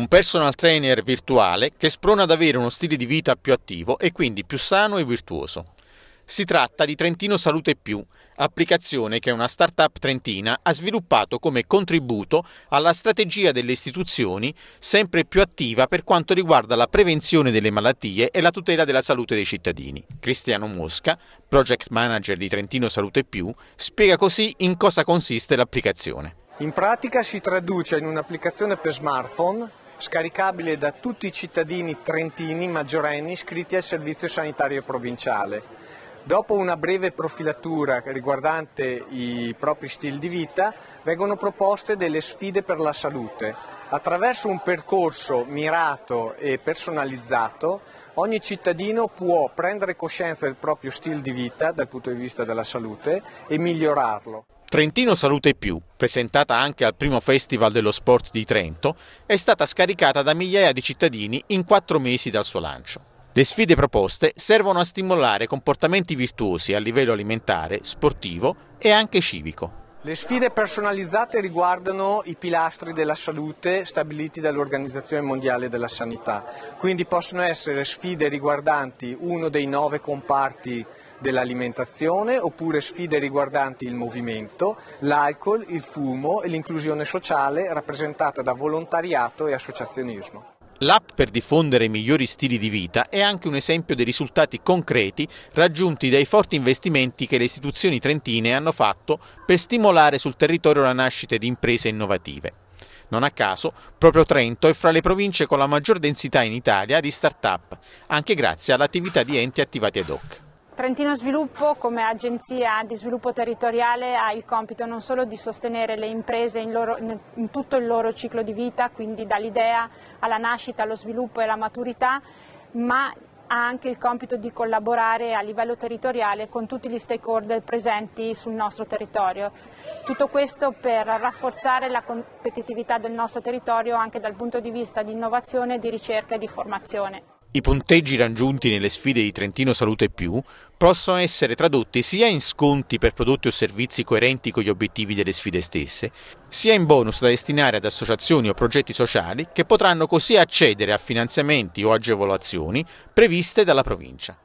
un personal trainer virtuale che sprona ad avere uno stile di vita più attivo e quindi più sano e virtuoso. Si tratta di Trentino Salute Più, applicazione che una start-up trentina ha sviluppato come contributo alla strategia delle istituzioni sempre più attiva per quanto riguarda la prevenzione delle malattie e la tutela della salute dei cittadini. Cristiano Mosca, project manager di Trentino Salute Più, spiega così in cosa consiste l'applicazione. In pratica si traduce in un'applicazione per smartphone scaricabile da tutti i cittadini trentini maggiorenni iscritti al servizio sanitario provinciale. Dopo una breve profilatura riguardante i propri stili di vita, vengono proposte delle sfide per la salute. Attraverso un percorso mirato e personalizzato, ogni cittadino può prendere coscienza del proprio stile di vita dal punto di vista della salute e migliorarlo. Trentino Salute Più, presentata anche al primo Festival dello Sport di Trento, è stata scaricata da migliaia di cittadini in quattro mesi dal suo lancio. Le sfide proposte servono a stimolare comportamenti virtuosi a livello alimentare, sportivo e anche civico. Le sfide personalizzate riguardano i pilastri della salute stabiliti dall'Organizzazione Mondiale della Sanità, quindi possono essere sfide riguardanti uno dei nove comparti dell'alimentazione oppure sfide riguardanti il movimento, l'alcol, il fumo e l'inclusione sociale rappresentata da volontariato e associazionismo. L'app per diffondere i migliori stili di vita è anche un esempio dei risultati concreti raggiunti dai forti investimenti che le istituzioni trentine hanno fatto per stimolare sul territorio la nascita di imprese innovative. Non a caso, proprio Trento è fra le province con la maggior densità in Italia di start-up, anche grazie all'attività di enti attivati ad hoc. Trentino Sviluppo come agenzia di sviluppo territoriale ha il compito non solo di sostenere le imprese in, loro, in tutto il loro ciclo di vita, quindi dall'idea alla nascita, allo sviluppo e alla maturità, ma ha anche il compito di collaborare a livello territoriale con tutti gli stakeholder presenti sul nostro territorio. Tutto questo per rafforzare la competitività del nostro territorio anche dal punto di vista di innovazione, di ricerca e di formazione. I punteggi raggiunti nelle sfide di Trentino Salute Più possono essere tradotti sia in sconti per prodotti o servizi coerenti con gli obiettivi delle sfide stesse, sia in bonus da destinare ad associazioni o progetti sociali che potranno così accedere a finanziamenti o agevolazioni previste dalla provincia.